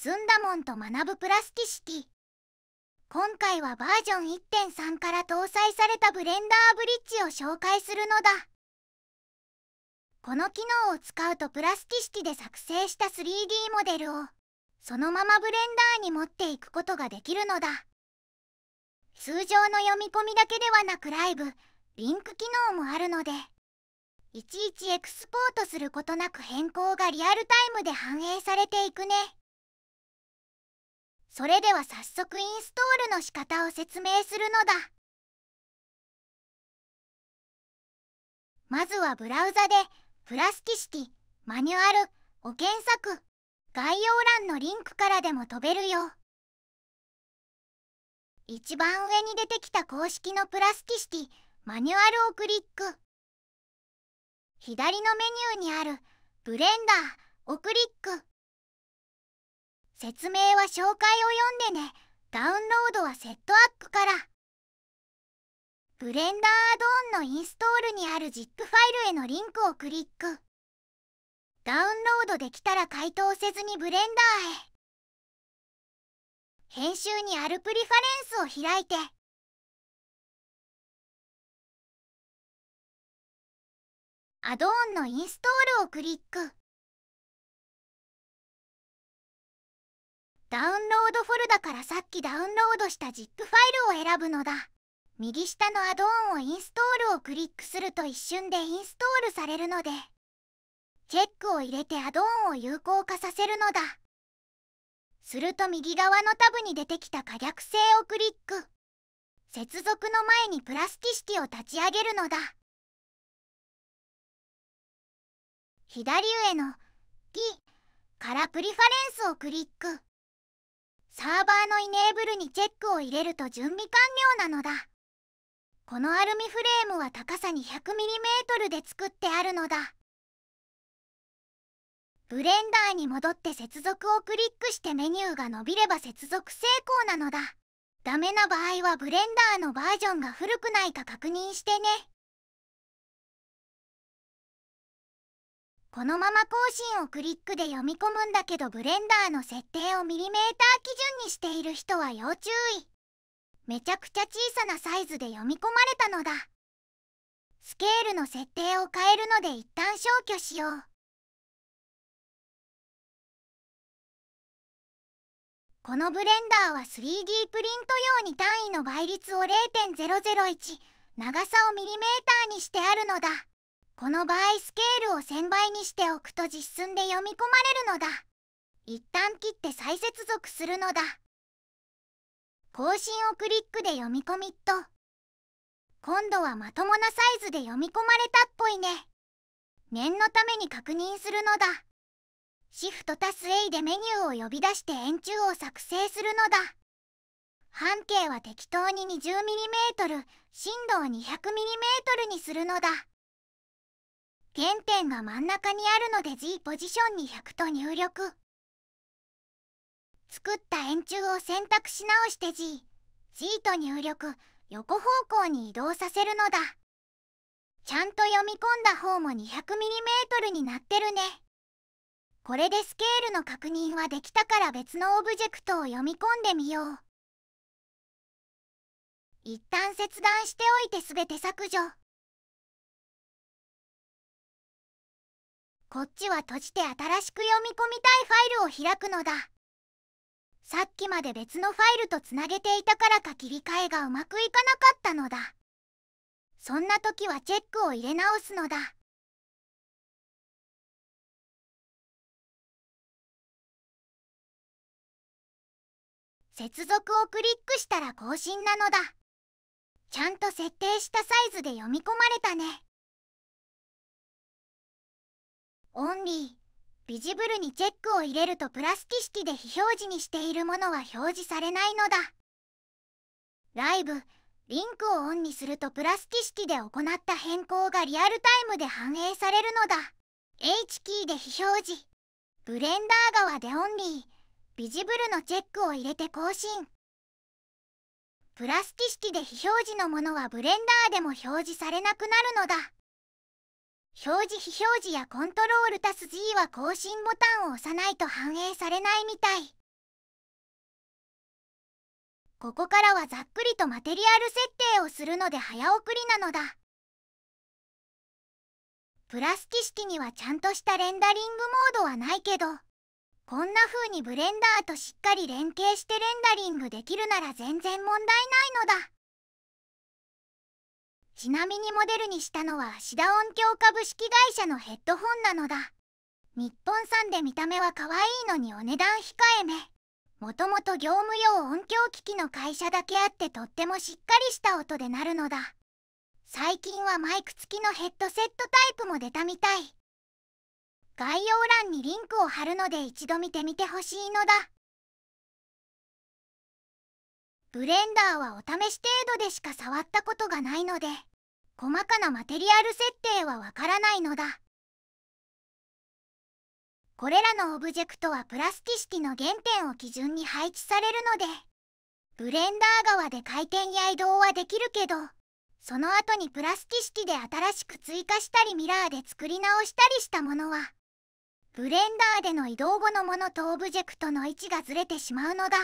ずんだもんと学ぶプラスティシティ今回はバージョン1.3から搭載されたブレンダーブリッジを紹介するのだこの機能を使うとプラスティシティで作成した 3D モデルをそのままブレンダーに持っていくことができるのだ通常の読み込みだけではなくライブリンク機能もあるのでいちいちエクスポートすることなく変更がリアルタイムで反映されていくね。それでは早速インストールの仕方を説明するのだまずはブラウザで「プラスティシティ」「マニュアル」を検索概要欄のリンクからでも飛べるよ一番上に出てきた公式のプラスティシティマニュアルをクリック左のメニューにあるブレンダーをクリック説明は紹介を読んでねダウンロードはセットアップからブレンダーアドオンのインストールにある ZIP ファイルへのリンクをクリックダウンロードできたら解凍せずにブレンダーへ編集にあるプリファレンスを開いてアドオンのインストールをクリックダウンロードフォルダからさっきダウンロードした ZIP ファイルを選ぶのだ右下のアドオンをインストールをクリックすると一瞬でインストールされるのでチェックを入れてアドオンを有効化させるのだすると右側のタブに出てきた可逆性をクリック接続の前にプラスティシティを立ち上げるのだ左上の「ギ」からプリファレンスをクリックサーバーのイネーブルにチェックを入れると準備完了なのだこのアルミフレームは高さに1 0 0 m m で作ってあるのだブレンダーに戻って接続をクリックしてメニューが伸びれば接続成功なのだダメな場合はブレンダーのバージョンが古くないか確認してねこのまま更新をクリックで読み込むんだけどブレンダーの設定をミリメーター基準にしている人は要注意めちゃくちゃ小さなサイズで読み込まれたのだスケールの設定を変えるので一旦消去しようこのブレンダーは 3D プリント用に単位の倍率を0.001長さをミリメーターにしてあるのだこの場合スケールを1000倍にしておくと実寸で読み込まれるのだ一旦切って再接続するのだ更新をクリックで読み込みっと今度はまともなサイズで読み込まれたっぽいね念のために確認するのだシフトタス A でメニューを呼び出して円柱を作成するのだ半径は適当に 20mm 振動 200mm にするのだ原点が真ん中にあるので G ポジションに100と入力作った円柱を選択し直して G G と入力横方向に移動させるのだちゃんと読み込んだ方も 200mm になってるねこれでスケールの確認はできたから別のオブジェクトを読み込んでみよう一旦切断しておいて全て削除こっちは閉じて新しく読み込みたいファイルを開くのださっきまで別のファイルとつなげていたからか切り替えがうまくいかなかったのだそんな時はチェックを入れ直すのだ接続をクリックしたら更新なのだちゃんと設定したサイズで読み込まれたねオンリービジブルにチェックを入れるとプラステ式で非表示にしているものは表示されないのだライブリンクをオンにするとプラステ式で行った変更がリアルタイムで反映されるのだ H キーで非表示ブレンダー側でオンリービジブルのチェックを入れて更新プラステ式で非表示のものはブレンダーでも表示されなくなるのだ表示非表示やコントロール足す G は更新ボタンを押さないと反映されないみたいここからはざっくりとマテリアル設定をするので早送りなのだプラスティシティにはちゃんとしたレンダリングモードはないけどこんな風にブレンダーとしっかり連携してレンダリングできるなら全然問題ないのだちなみにモデルにしたのはシダ音響株式会社のヘッドホンなのだ日本産で見た目は可愛いのにお値段控えめもともと業務用音響機器の会社だけあってとってもしっかりした音でなるのだ最近はマイク付きのヘッドセットタイプも出たみたい概要欄にリンクを貼るので一度見てみてほしいのだブレンダーはお試し程度でしか触ったことがないので細かなマテリアル設定はわからないのだこれらのオブジェクトはプラスティシティの原点を基準に配置されるのでブレンダー側で回転や移動はできるけどその後にプラスティシティで新しく追加したりミラーで作り直したりしたものはブレンダーでの移動後のものとオブジェクトの位置がずれてしまうのだ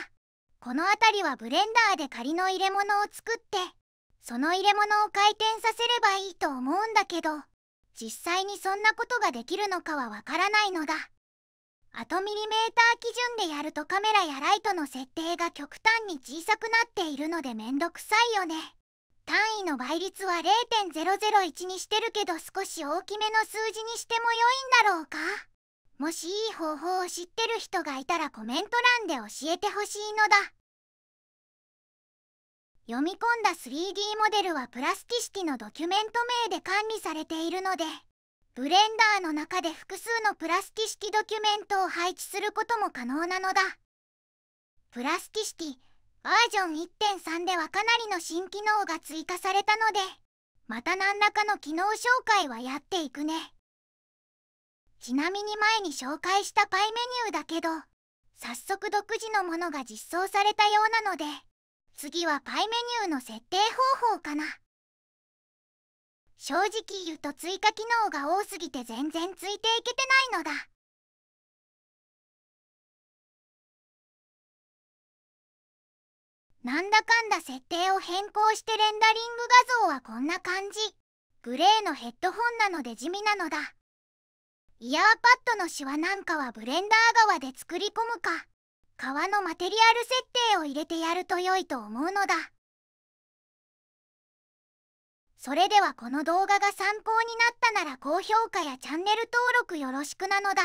この辺りはブレンダーで仮の入れ物を作ってその入れ物を回転させればいいと思うんだけど実際にそんなことができるのかはわからないのだあとミリメーター基準でやるとカメラやライトの設定が極端に小さくなっているのでめんどくさいよね単位の倍率は0.001にしてるけど少し大きめの数字にしても良いんだろうかもしいい方法を知ってる人がいたらコメント欄で教えてほしいのだ。読み込んだ 3D モデルはプラスティシティのドキュメント名で管理されているのでブレンダーの中で複数のプラスティシティドキュメントを配置することも可能なのだプラスティシティバージョン1.3ではかなりの新機能が追加されたのでまた何らかの機能紹介はやっていくねちなみに前に紹介したパイメニューだけど早速独自のものが実装されたようなので次はパイメニューの設定方法かな正直言うと追加機能が多すぎて全然ついていけてないのだなんだかんだ設定を変更してレンダリング画像はこんな感じグレーのヘッドホンなので地味なのだイヤーパッドのシワなんかはブレンダー側で作り込むか革のマテリアル設定を入れてやると良いと思うのだそれではこの動画が参考になったなら高評価やチャンネル登録よろしくなのだ